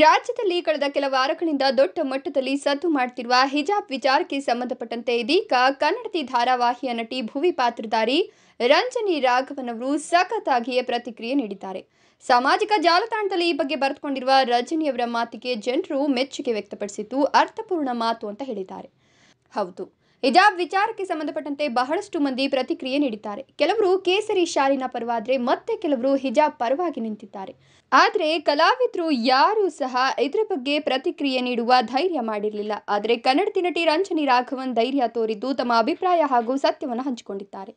ರಾಜ್ಯದಲ್ಲಿ ಕಳೆದ ಕೆಲ ವಾರಗಳಿಂದ ದೊಡ್ಡ ಮಟ್ಟದಲ್ಲಿ ಸದ್ದು ಮಾಡುತ್ತಿರುವ ಹಿಜಾಬ್ ವಿಚಾರಕ್ಕೆ ಸಂಬಂಧಪಟ್ಟಂತೆ ಇದೀಗ ಕನ್ನಡತಿ ಧಾರಾವಾಹಿಯ ನಟಿ ಭುವಿ ಪಾತ್ರಧಾರಿ ರಂಜನಿ ರಾಘವನ್ ಅವರು ಸಖತ್ತಾಗಿಯೇ ಪ್ರತಿಕ್ರಿಯೆ ನೀಡಿದ್ದಾರೆ ಸಾಮಾಜಿಕ ಜಾಲತಾಣದಲ್ಲಿ ಈ ಬಗ್ಗೆ ಬರೆದುಕೊಂಡಿರುವ ರಜನಿಯವರ ಮಾತಿಗೆ ಜನರು ಮೆಚ್ಚುಗೆ ವ್ಯಕ್ತಪಡಿಸಿದ್ದು ಅರ್ಥಪೂರ್ಣ ಮಾತು ಅಂತ ಹೇಳಿದ್ದಾರೆ ಹೌದು ಹಿಜಾಬ್ ವಿಚಾರಕ್ಕೆ ಸಂಬಂಧಪಟ್ಟಂತೆ ಬಹಳಷ್ಟು ಮಂದಿ ಪ್ರತಿಕ್ರಿಯೆ ನೀಡಿದ್ದಾರೆ ಕೆಲವರು ಕೇಸರಿ ಶಾಲಿನ ಪರವಾದ್ರೆ ಮತ್ತೆ ಕೆಲವರು ಹಿಜಾಬ್ ಪರವಾಗಿ ನಿಂತಿದ್ದಾರೆ ಆದರೆ ಕಲಾವಿದರು ಯಾರೂ ಸಹ ಇದರ ಬಗ್ಗೆ ಪ್ರತಿಕ್ರಿಯೆ ನೀಡುವ ಧೈರ್ಯ ಮಾಡಿರಲಿಲ್ಲ ಆದರೆ ಕನ್ನಡ ನಟಿ ರಂಜನಿ ರಾಘವನ್ ಧೈರ್ಯ ತೋರಿದ್ದು ತಮ್ಮ ಅಭಿಪ್ರಾಯ ಹಾಗೂ ಸತ್ಯವನ್ನು ಹಂಚಿಕೊಂಡಿದ್ದಾರೆ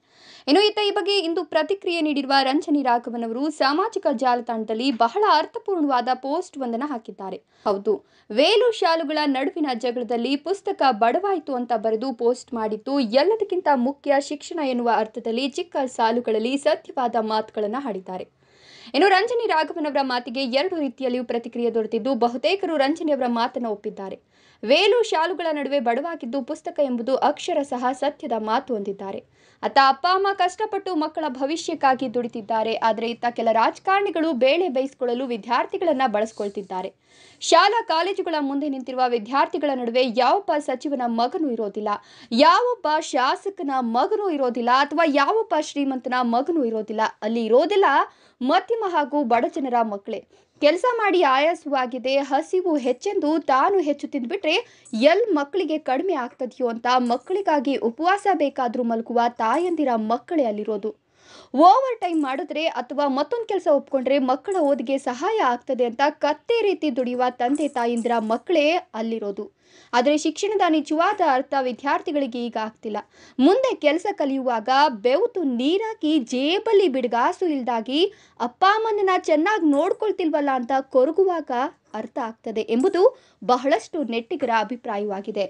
ಇನ್ನು ಈತ ಈ ಬಗ್ಗೆ ಇಂದು ಪ್ರತಿಕ್ರಿಯೆ ನೀಡಿರುವ ರಂಜನಿ ರಾಘವನ್ ಅವರು ಸಾಮಾಜಿಕ ಜಾಲತಾಣದಲ್ಲಿ ಬಹಳ ಅರ್ಥಪೂರ್ಣವಾದ ಪೋಸ್ಟ್ ಒಂದನ್ನು ಹಾಕಿದ್ದಾರೆ ಹೌದು ವೇಲು ಶಾಲುಗಳ ನಡುವಿನ ಜಗಳದಲ್ಲಿ ಪುಸ್ತಕ ಬಡವಾಯಿತು ಅಂತ ಬರೆದು ಪೋಸ್ಟ್ ಪೋಸ್ಟ್ ಮಾಡಿದ್ದು ಎಲ್ಲದಕ್ಕಿಂತ ಮುಖ್ಯ ಶಿಕ್ಷಣ ಎನ್ನುವ ಅರ್ಥದಲ್ಲಿ ಚಿಕ್ಕ ಸಾಲುಗಳಲ್ಲಿ ಸತ್ಯವಾದ ಮಾತುಗಳನ್ನು ಹಾಡಿದ್ದಾರೆ ಇನ್ನು ರಂಜನಿ ರಾಘವನ್ ಅವರ ಮಾತಿಗೆ ಎರಡು ರೀತಿಯಲ್ಲಿಯೂ ಪ್ರತಿಕ್ರಿಯೆ ದೊರೆತಿದ್ದು ಬಹುತೇಕರು ರಂಜನಿ ಅವರ ಮಾತನ್ನು ಒಪ್ಪಿದ್ದಾರೆ ವೇಲು ಶಾಲುಗಳ ನಡುವೆ ಬಡವಾಗಿದ್ದು ಪುಸ್ತಕ ಎಂಬುದು ಅಕ್ಷರ ಸಹ ಸತ್ಯದ ಮಾತು ಹೊಂದಿದ್ದಾರೆ ಅತ್ತ ಅಪ್ಪ ಅಮ್ಮ ಕಷ್ಟಪಟ್ಟು ಮಕ್ಕಳ ಭವಿಷ್ಯಕ್ಕಾಗಿ ದುಡಿತಿದ್ದಾರೆ ಆದರೆ ಇತ್ತ ಕೆಲ ರಾಜಕಾರಣಿಗಳು ಬೇಳೆ ಬೇಯಿಸಿಕೊಳ್ಳಲು ವಿದ್ಯಾರ್ಥಿಗಳನ್ನ ಬಳಸ್ಕೊಳ್ತಿದ್ದಾರೆ ಶಾಲಾ ಕಾಲೇಜುಗಳ ಮುಂದೆ ನಿಂತಿರುವ ವಿದ್ಯಾರ್ಥಿಗಳ ನಡುವೆ ಯಾವೊಬ್ಬ ಸಚಿವನ ಮಗನೂ ಇರೋದಿಲ್ಲ ಯಾವೊಬ್ಬ ಶಾಸಕನ ಮಗನೂ ಇರೋದಿಲ್ಲ ಅಥವಾ ಯಾವೊಬ್ಬ ಶ್ರೀಮಂತನ ಮಗನೂ ಇರೋದಿಲ್ಲ ಅಲ್ಲಿ ಇರೋದಿಲ್ಲ ಮಧ್ಯ ಹಾಗೂ ಹಾಗೂ ಬಡಜನರ ಮಕ್ಕಳೇ ಕೆಲಸ ಮಾಡಿ ಆಯಾಸವಾಗಿದೆ ಹಸಿವು ಹೆಚ್ಚೆಂದು ತಾನು ಹೆಚ್ಚು ತಿಂದ್ಬಿಟ್ರೆ ಎಲ್ ಮಕ್ಕಳಿಗೆ ಕಡಿಮೆ ಆಗ್ತದೆಯೋ ಅಂತ ಮಕ್ಕಳಿಗಾಗಿ ಉಪವಾಸ ಬೇಕಾದ್ರೂ ಮಲಗುವ ತಾಯಂದಿರ ಮಕ್ಕಳೇ ಅಲ್ಲಿರೋದು ಓವರ್ ಟೈಮ್ ಮಾಡಿದ್ರೆ ಅಥವಾ ಮತ್ತೊಂದು ಕೆಲಸ ಒಪ್ಕೊಂಡ್ರೆ ಮಕ್ಕಳ ಓದಿಗೆ ಸಹಾಯ ಆಗ್ತದೆ ಅಂತ ಕತ್ತೆ ರೀತಿ ದುಡಿಯುವ ತಂದೆ ತಾಯಿಂದ್ರ ಮಕ್ಕಳೇ ಅಲ್ಲಿರೋದು ಆದರೆ ಶಿಕ್ಷಣದ ನಿಜವಾದ ಅರ್ಥ ವಿದ್ಯಾರ್ಥಿಗಳಿಗೆ ಈಗ ಆಗ್ತಿಲ್ಲ ಮುಂದೆ ಕೆಲಸ ಕಲಿಯುವಾಗ ಬೆವತು ನೀರಾಗಿ ಜೇಬಲ್ಲಿ ಬಿಡ್ಗಾಸು ಇಲ್ದಾಗಿ ಅಪ್ಪ ಅಮ್ಮನನ್ನ ಚೆನ್ನಾಗಿ ನೋಡ್ಕೊಳ್ತಿಲ್ವಲ್ಲ ಅಂತ ಕೊರಗುವಾಗ ಅರ್ಥ ಆಗ್ತದೆ ಎಂಬುದು ಬಹಳಷ್ಟು ನೆಟ್ಟಿಗರ ಅಭಿಪ್ರಾಯವಾಗಿದೆ